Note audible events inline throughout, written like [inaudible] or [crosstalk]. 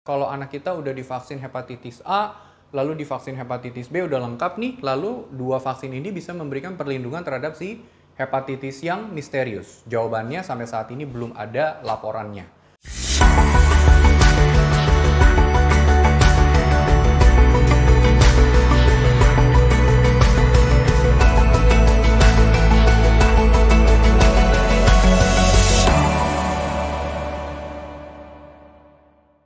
Kalau anak kita udah divaksin hepatitis A, lalu divaksin hepatitis B udah lengkap nih, lalu dua vaksin ini bisa memberikan perlindungan terhadap si hepatitis yang misterius. Jawabannya sampai saat ini belum ada laporannya.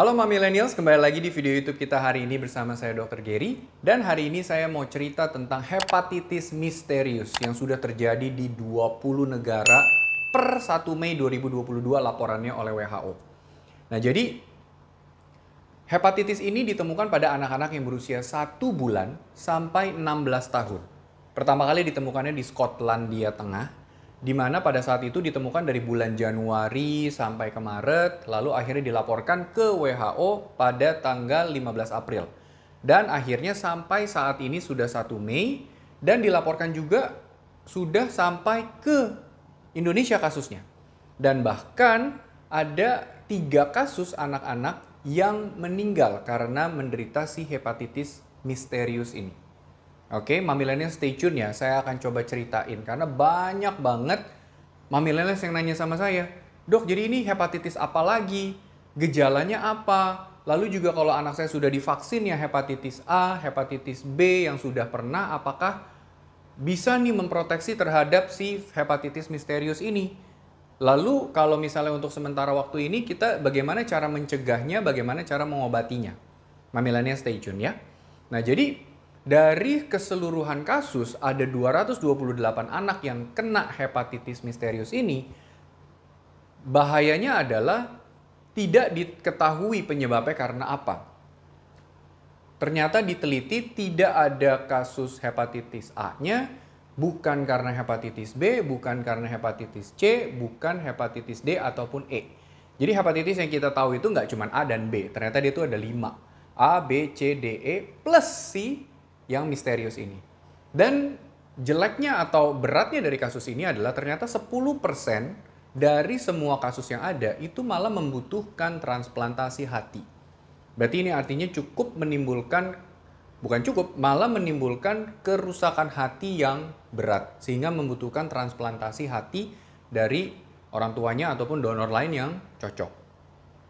Halo Mami Millennials, kembali lagi di video YouTube kita hari ini bersama saya Dr. Gary dan hari ini saya mau cerita tentang hepatitis misterius yang sudah terjadi di 20 negara per 1 Mei 2022 laporannya oleh WHO. Nah, jadi hepatitis ini ditemukan pada anak-anak yang berusia 1 bulan sampai 16 tahun. Pertama kali ditemukannya di Skotlandia Tengah di mana pada saat itu ditemukan dari bulan Januari sampai ke Maret, lalu akhirnya dilaporkan ke WHO pada tanggal 15 April. Dan akhirnya sampai saat ini sudah 1 Mei, dan dilaporkan juga sudah sampai ke Indonesia kasusnya. Dan bahkan ada tiga kasus anak-anak yang meninggal karena menderita si hepatitis misterius ini. Oke, okay, Mami stay tune ya. Saya akan coba ceritain karena banyak banget Mami yang nanya sama saya, "Dok, jadi ini hepatitis apa lagi? Gejalanya apa?" Lalu juga kalau anak saya sudah divaksin ya hepatitis A, hepatitis B yang sudah pernah apakah bisa nih memproteksi terhadap si hepatitis misterius ini? Lalu kalau misalnya untuk sementara waktu ini kita bagaimana cara mencegahnya, bagaimana cara mengobatinya? Mami stay tune ya. Nah, jadi dari keseluruhan kasus ada 228 anak yang kena hepatitis misterius ini. Bahayanya adalah tidak diketahui penyebabnya karena apa. Ternyata diteliti tidak ada kasus hepatitis A-nya, bukan karena hepatitis B, bukan karena hepatitis C, bukan hepatitis D ataupun E. Jadi hepatitis yang kita tahu itu nggak cuma A dan B, ternyata dia itu ada 5. A, B, C, D, E plus C, yang misterius ini. Dan jeleknya atau beratnya dari kasus ini adalah ternyata 10% dari semua kasus yang ada itu malah membutuhkan transplantasi hati. Berarti ini artinya cukup menimbulkan bukan cukup, malah menimbulkan kerusakan hati yang berat sehingga membutuhkan transplantasi hati dari orang tuanya ataupun donor lain yang cocok.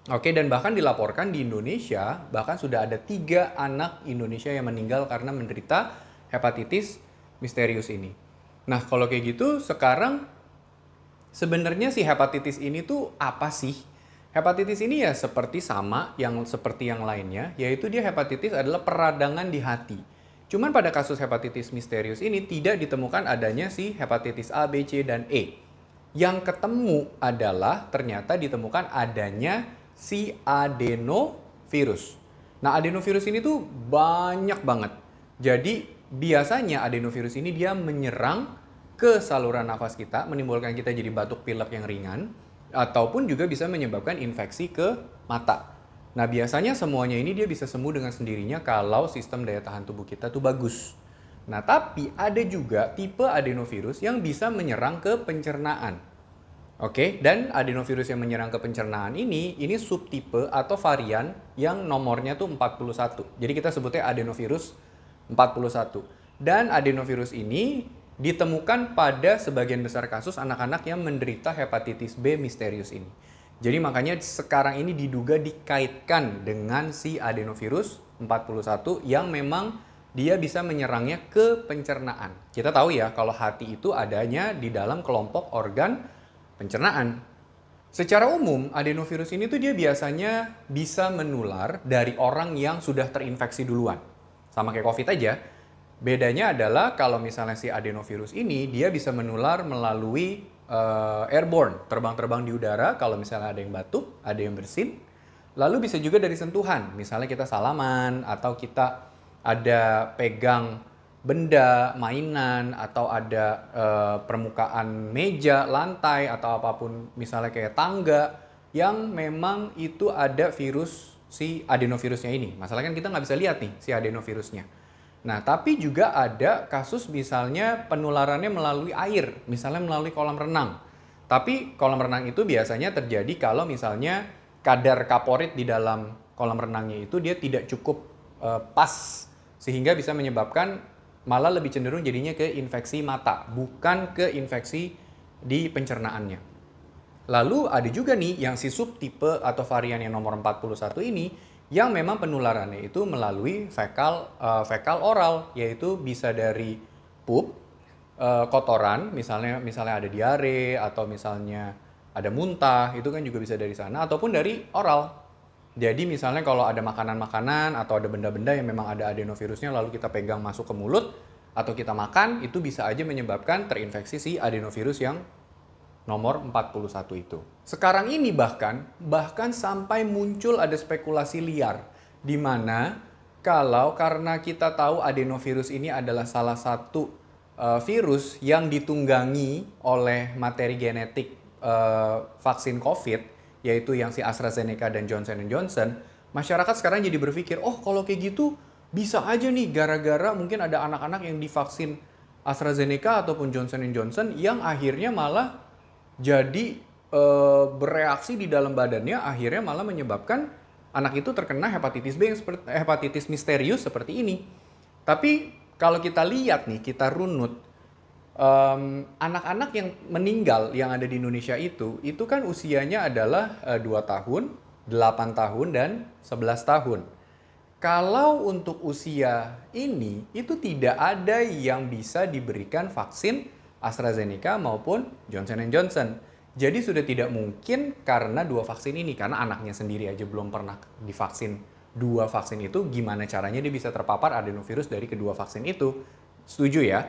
Oke, dan bahkan dilaporkan di Indonesia, bahkan sudah ada tiga anak Indonesia yang meninggal karena menderita hepatitis misterius ini. Nah, kalau kayak gitu, sekarang sebenarnya si hepatitis ini tuh apa sih? Hepatitis ini ya seperti sama yang seperti yang lainnya, yaitu dia hepatitis adalah peradangan di hati. Cuman pada kasus hepatitis misterius ini tidak ditemukan adanya si hepatitis A, B, C, dan E. Yang ketemu adalah ternyata ditemukan adanya si adenovirus. Nah, adenovirus ini tuh banyak banget. Jadi, biasanya adenovirus ini dia menyerang ke saluran nafas kita, menimbulkan kita jadi batuk pilek yang ringan, ataupun juga bisa menyebabkan infeksi ke mata. Nah, biasanya semuanya ini dia bisa sembuh dengan sendirinya kalau sistem daya tahan tubuh kita tuh bagus. Nah, tapi ada juga tipe adenovirus yang bisa menyerang ke pencernaan. Oke, dan adenovirus yang menyerang ke pencernaan ini, ini subtipe atau varian yang nomornya tuh 41. Jadi kita sebutnya adenovirus 41. Dan adenovirus ini ditemukan pada sebagian besar kasus anak-anak yang menderita hepatitis B misterius ini. Jadi makanya sekarang ini diduga dikaitkan dengan si adenovirus 41 yang memang dia bisa menyerangnya ke pencernaan. Kita tahu ya kalau hati itu adanya di dalam kelompok organ pencernaan. Secara umum, adenovirus ini tuh dia biasanya bisa menular dari orang yang sudah terinfeksi duluan. Sama kayak COVID aja. Bedanya adalah kalau misalnya si adenovirus ini dia bisa menular melalui uh, airborne, terbang-terbang di udara kalau misalnya ada yang batuk, ada yang bersin. Lalu bisa juga dari sentuhan, misalnya kita salaman atau kita ada pegang benda, mainan, atau ada uh, permukaan meja, lantai, atau apapun, misalnya kayak tangga, yang memang itu ada virus si adenovirusnya ini. Masalahnya kan kita nggak bisa lihat nih si adenovirusnya. Nah, tapi juga ada kasus misalnya penularannya melalui air, misalnya melalui kolam renang. Tapi kolam renang itu biasanya terjadi kalau misalnya kadar kaporit di dalam kolam renangnya itu dia tidak cukup uh, pas sehingga bisa menyebabkan malah lebih cenderung jadinya ke infeksi mata, bukan ke infeksi di pencernaannya. Lalu ada juga nih yang si subtipe atau varian yang nomor 41 ini yang memang penularannya itu melalui fekal uh, fekal oral yaitu bisa dari pup uh, kotoran misalnya misalnya ada diare atau misalnya ada muntah itu kan juga bisa dari sana ataupun dari oral jadi misalnya kalau ada makanan-makanan atau ada benda-benda yang memang ada adenovirusnya lalu kita pegang masuk ke mulut atau kita makan itu bisa aja menyebabkan terinfeksi si adenovirus yang nomor 41 itu. Sekarang ini bahkan bahkan sampai muncul ada spekulasi liar di mana kalau karena kita tahu adenovirus ini adalah salah satu uh, virus yang ditunggangi oleh materi genetik uh, vaksin COVID, yaitu yang si AstraZeneca dan Johnson Johnson, masyarakat sekarang jadi berpikir, oh kalau kayak gitu bisa aja nih gara-gara mungkin ada anak-anak yang divaksin AstraZeneca ataupun Johnson Johnson yang akhirnya malah jadi e, bereaksi di dalam badannya akhirnya malah menyebabkan anak itu terkena hepatitis B yang seperti hepatitis misterius seperti ini. Tapi kalau kita lihat nih, kita runut anak anak-anak yang meninggal yang ada di Indonesia itu, itu kan usianya adalah uh, tahun, 8 tahun, dan 11 tahun. Kalau untuk usia ini, itu tidak ada yang bisa diberikan vaksin AstraZeneca maupun Johnson Johnson. Jadi sudah tidak mungkin karena dua vaksin ini, karena anaknya sendiri aja belum pernah divaksin dua vaksin itu, gimana caranya dia bisa terpapar adenovirus dari kedua vaksin itu. Setuju ya?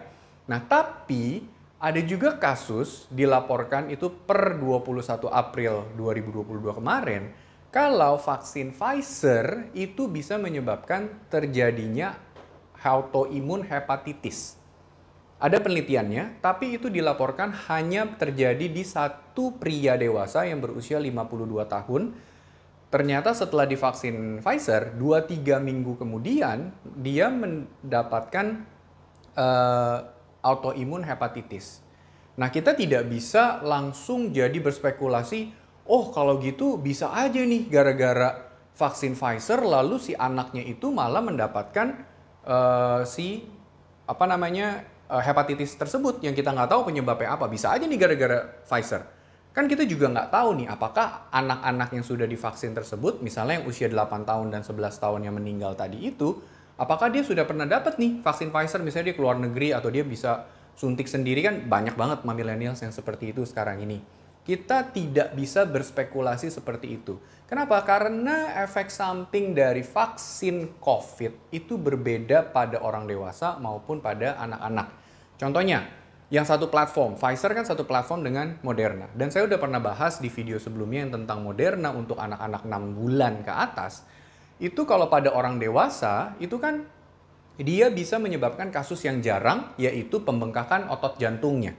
Nah, tapi ada juga kasus dilaporkan itu per 21 April 2022 kemarin kalau vaksin Pfizer itu bisa menyebabkan terjadinya autoimun hepatitis. Ada penelitiannya, tapi itu dilaporkan hanya terjadi di satu pria dewasa yang berusia 52 tahun. Ternyata setelah divaksin Pfizer, 2-3 minggu kemudian dia mendapatkan uh, autoimun hepatitis. Nah, kita tidak bisa langsung jadi berspekulasi, oh kalau gitu bisa aja nih gara-gara vaksin Pfizer lalu si anaknya itu malah mendapatkan uh, si apa namanya uh, hepatitis tersebut yang kita nggak tahu penyebabnya apa. Bisa aja nih gara-gara Pfizer. Kan kita juga nggak tahu nih apakah anak-anak yang sudah divaksin tersebut, misalnya yang usia 8 tahun dan 11 tahun yang meninggal tadi itu, apakah dia sudah pernah dapat nih vaksin Pfizer misalnya dia keluar negeri atau dia bisa suntik sendiri kan banyak banget millennials yang seperti itu sekarang ini. Kita tidak bisa berspekulasi seperti itu. Kenapa? Karena efek samping dari vaksin COVID itu berbeda pada orang dewasa maupun pada anak-anak. Contohnya, yang satu platform. Pfizer kan satu platform dengan Moderna. Dan saya udah pernah bahas di video sebelumnya yang tentang Moderna untuk anak-anak 6 bulan ke atas itu kalau pada orang dewasa itu kan dia bisa menyebabkan kasus yang jarang yaitu pembengkakan otot jantungnya.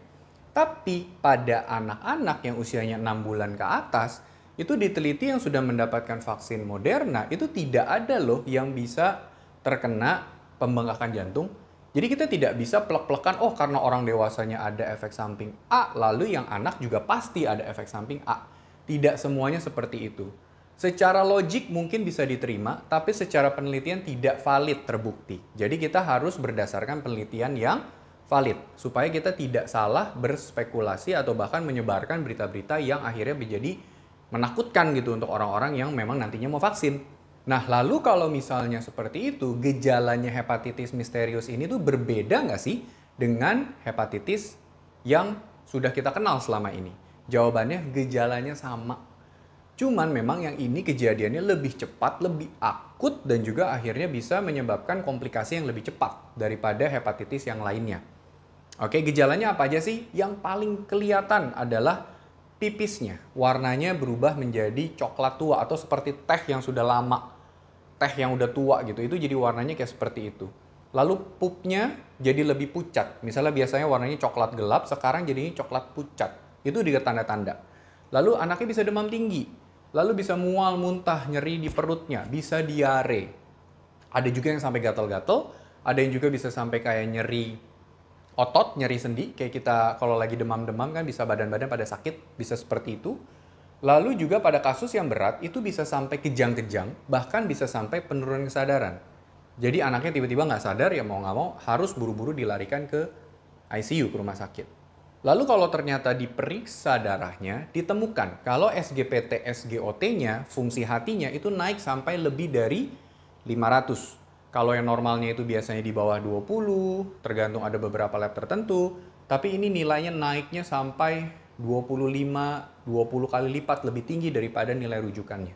Tapi pada anak-anak yang usianya 6 bulan ke atas, itu diteliti yang sudah mendapatkan vaksin Moderna, itu tidak ada loh yang bisa terkena pembengkakan jantung. Jadi kita tidak bisa plek-plekan, oh karena orang dewasanya ada efek samping A, lalu yang anak juga pasti ada efek samping A. Tidak semuanya seperti itu secara logik mungkin bisa diterima, tapi secara penelitian tidak valid terbukti. Jadi kita harus berdasarkan penelitian yang valid supaya kita tidak salah berspekulasi atau bahkan menyebarkan berita-berita yang akhirnya menjadi menakutkan gitu untuk orang-orang yang memang nantinya mau vaksin. Nah, lalu kalau misalnya seperti itu, gejalanya hepatitis misterius ini tuh berbeda nggak sih dengan hepatitis yang sudah kita kenal selama ini? Jawabannya gejalanya sama Cuman memang yang ini kejadiannya lebih cepat, lebih akut dan juga akhirnya bisa menyebabkan komplikasi yang lebih cepat daripada hepatitis yang lainnya. Oke, gejalanya apa aja sih? Yang paling kelihatan adalah pipisnya, warnanya berubah menjadi coklat tua atau seperti teh yang sudah lama, teh yang udah tua gitu. Itu jadi warnanya kayak seperti itu. Lalu pupnya jadi lebih pucat. Misalnya biasanya warnanya coklat gelap, sekarang jadinya coklat pucat. Itu juga tanda-tanda. Lalu anaknya bisa demam tinggi lalu bisa mual, muntah, nyeri di perutnya, bisa diare. Ada juga yang sampai gatal-gatal, ada yang juga bisa sampai kayak nyeri otot, nyeri sendi, kayak kita kalau lagi demam-demam kan bisa badan-badan pada sakit, bisa seperti itu. Lalu juga pada kasus yang berat itu bisa sampai kejang-kejang, bahkan bisa sampai penurunan kesadaran. Jadi anaknya tiba-tiba nggak sadar ya mau nggak mau harus buru-buru dilarikan ke ICU ke rumah sakit. Lalu kalau ternyata diperiksa darahnya, ditemukan kalau SGPT SGOT-nya, fungsi hatinya itu naik sampai lebih dari 500. Kalau yang normalnya itu biasanya di bawah 20, tergantung ada beberapa lab tertentu, tapi ini nilainya naiknya sampai 25 20 kali lipat lebih tinggi daripada nilai rujukannya.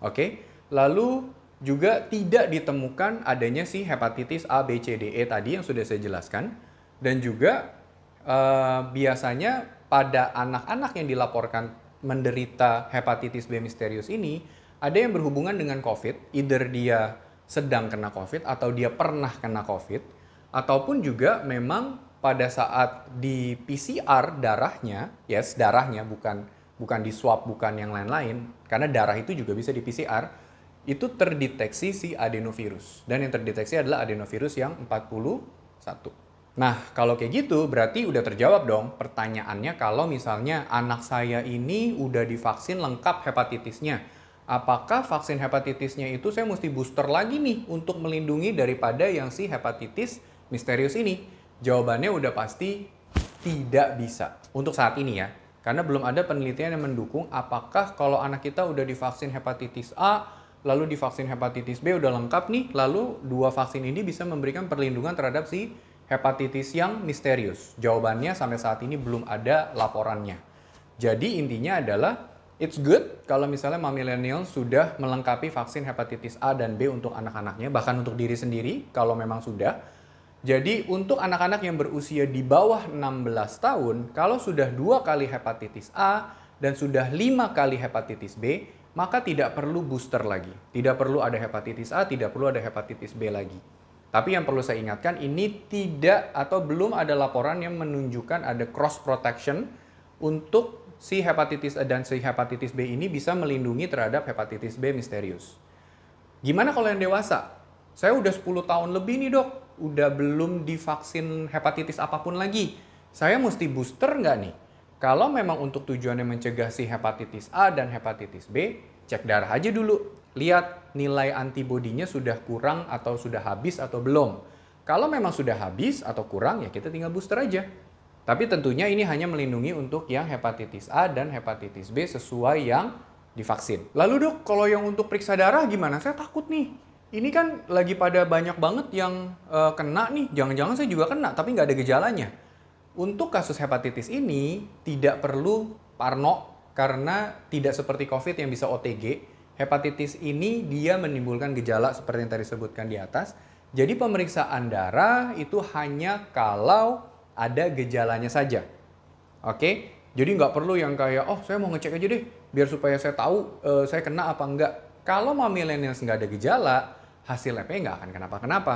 Oke. Lalu juga tidak ditemukan adanya si hepatitis A B C D E tadi yang sudah saya jelaskan dan juga Eh, biasanya pada anak-anak yang dilaporkan menderita hepatitis B misterius ini ada yang berhubungan dengan COVID, either dia sedang kena COVID atau dia pernah kena COVID, ataupun juga memang pada saat di PCR darahnya, yes darahnya bukan bukan di swab bukan yang lain-lain, karena darah itu juga bisa di PCR itu terdeteksi si adenovirus dan yang terdeteksi adalah adenovirus yang 41. Nah, kalau kayak gitu berarti udah terjawab dong pertanyaannya kalau misalnya anak saya ini udah divaksin lengkap hepatitisnya. Apakah vaksin hepatitisnya itu saya mesti booster lagi nih untuk melindungi daripada yang si hepatitis misterius ini? Jawabannya udah pasti tidak bisa untuk saat ini ya. Karena belum ada penelitian yang mendukung apakah kalau anak kita udah divaksin hepatitis A, lalu divaksin hepatitis B udah lengkap nih, lalu dua vaksin ini bisa memberikan perlindungan terhadap si hepatitis yang misterius? Jawabannya sampai saat ini belum ada laporannya. Jadi intinya adalah it's good kalau misalnya milenial sudah melengkapi vaksin hepatitis A dan B untuk anak-anaknya, bahkan untuk diri sendiri kalau memang sudah. Jadi untuk anak-anak yang berusia di bawah 16 tahun, kalau sudah dua kali hepatitis A dan sudah lima kali hepatitis B, maka tidak perlu booster lagi. Tidak perlu ada hepatitis A, tidak perlu ada hepatitis B lagi. Tapi yang perlu saya ingatkan ini tidak atau belum ada laporan yang menunjukkan ada cross protection untuk si hepatitis A dan si hepatitis B ini bisa melindungi terhadap hepatitis B misterius. Gimana kalau yang dewasa? Saya udah 10 tahun lebih nih dok, udah belum divaksin hepatitis apapun lagi. Saya mesti booster nggak nih? Kalau memang untuk tujuannya mencegah si hepatitis A dan hepatitis B, cek darah aja dulu, lihat nilai antibodinya sudah kurang atau sudah habis atau belum. Kalau memang sudah habis atau kurang ya kita tinggal booster aja. Tapi tentunya ini hanya melindungi untuk yang hepatitis A dan hepatitis B sesuai yang divaksin. Lalu dok, kalau yang untuk periksa darah gimana? Saya takut nih. Ini kan lagi pada banyak banget yang uh, kena nih. Jangan-jangan saya juga kena, tapi nggak ada gejalanya. Untuk kasus hepatitis ini tidak perlu parno karena tidak seperti COVID yang bisa OTG, hepatitis ini dia menimbulkan gejala seperti yang tadi sebutkan di atas. Jadi pemeriksaan darah itu hanya kalau ada gejalanya saja. Oke, jadi nggak perlu yang kayak, oh saya mau ngecek aja deh, biar supaya saya tahu uh, saya kena apa enggak. Kalau mau millennials nggak ada gejala, hasil labnya nggak akan kenapa-kenapa.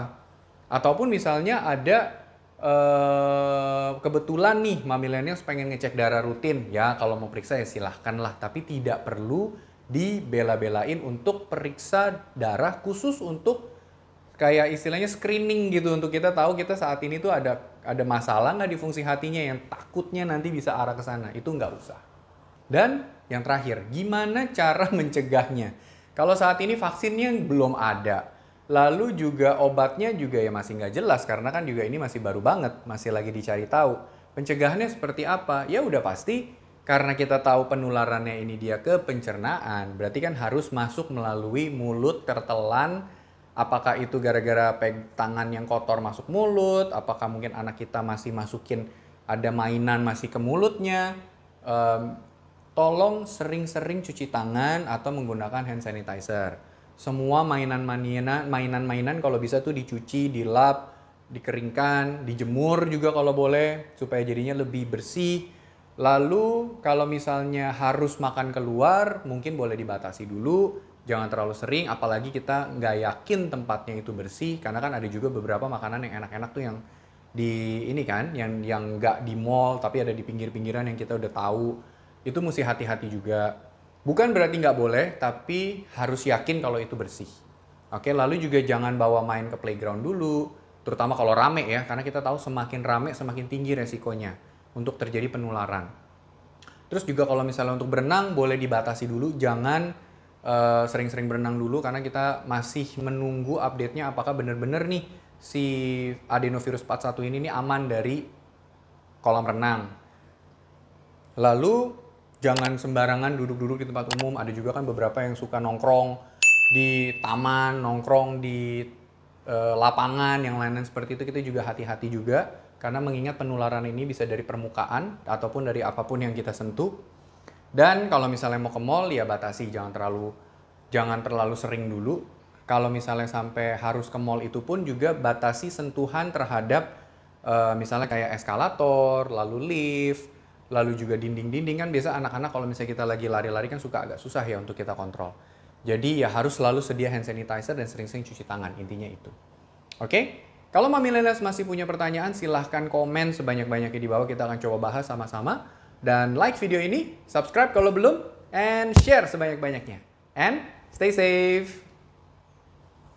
Ataupun misalnya ada Eh, kebetulan nih Mami pengen ngecek darah rutin ya kalau mau periksa ya silahkan lah tapi tidak perlu dibela-belain untuk periksa darah khusus untuk kayak istilahnya screening gitu untuk kita tahu kita saat ini tuh ada ada masalah nggak di fungsi hatinya yang takutnya nanti bisa arah ke sana itu nggak usah dan yang terakhir gimana cara [laughs] mencegahnya kalau saat ini vaksinnya belum ada Lalu juga obatnya juga ya masih nggak jelas karena kan juga ini masih baru banget, masih lagi dicari tahu. Pencegahannya seperti apa? Ya udah pasti karena kita tahu penularannya ini dia ke pencernaan, berarti kan harus masuk melalui mulut tertelan. Apakah itu gara-gara peg tangan yang kotor masuk mulut? Apakah mungkin anak kita masih masukin ada mainan masih ke mulutnya? Um, tolong sering-sering cuci tangan atau menggunakan hand sanitizer semua mainan-mainan mainan-mainan kalau bisa tuh dicuci, dilap, dikeringkan, dijemur juga kalau boleh supaya jadinya lebih bersih. Lalu kalau misalnya harus makan keluar, mungkin boleh dibatasi dulu, jangan terlalu sering. Apalagi kita nggak yakin tempatnya itu bersih, karena kan ada juga beberapa makanan yang enak-enak tuh yang di ini kan, yang yang nggak di mall tapi ada di pinggir-pinggiran yang kita udah tahu. Itu mesti hati-hati juga. Bukan berarti nggak boleh, tapi harus yakin kalau itu bersih. Oke, lalu juga jangan bawa main ke playground dulu, terutama kalau rame ya, karena kita tahu semakin rame semakin tinggi resikonya untuk terjadi penularan. Terus juga kalau misalnya untuk berenang boleh dibatasi dulu, jangan eh, sering-sering uh, berenang dulu karena kita masih menunggu update-nya apakah benar-benar nih si adenovirus 41 ini ini aman dari kolam renang. Lalu jangan sembarangan duduk-duduk di tempat umum. Ada juga kan beberapa yang suka nongkrong di taman, nongkrong di e, lapangan, yang lain-lain seperti itu kita juga hati-hati juga karena mengingat penularan ini bisa dari permukaan ataupun dari apapun yang kita sentuh. Dan kalau misalnya mau ke mall ya batasi jangan terlalu jangan terlalu sering dulu. Kalau misalnya sampai harus ke mall itu pun juga batasi sentuhan terhadap e, misalnya kayak eskalator, lalu lift lalu juga dinding-dinding kan biasa anak-anak kalau misalnya kita lagi lari-lari kan suka agak susah ya untuk kita kontrol. Jadi ya harus selalu sedia hand sanitizer dan sering-sering cuci tangan, intinya itu. Oke? Kalau Mami Leles masih punya pertanyaan, silahkan komen sebanyak-banyaknya di bawah. Kita akan coba bahas sama-sama. Dan like video ini, subscribe kalau belum, and share sebanyak-banyaknya. And stay safe!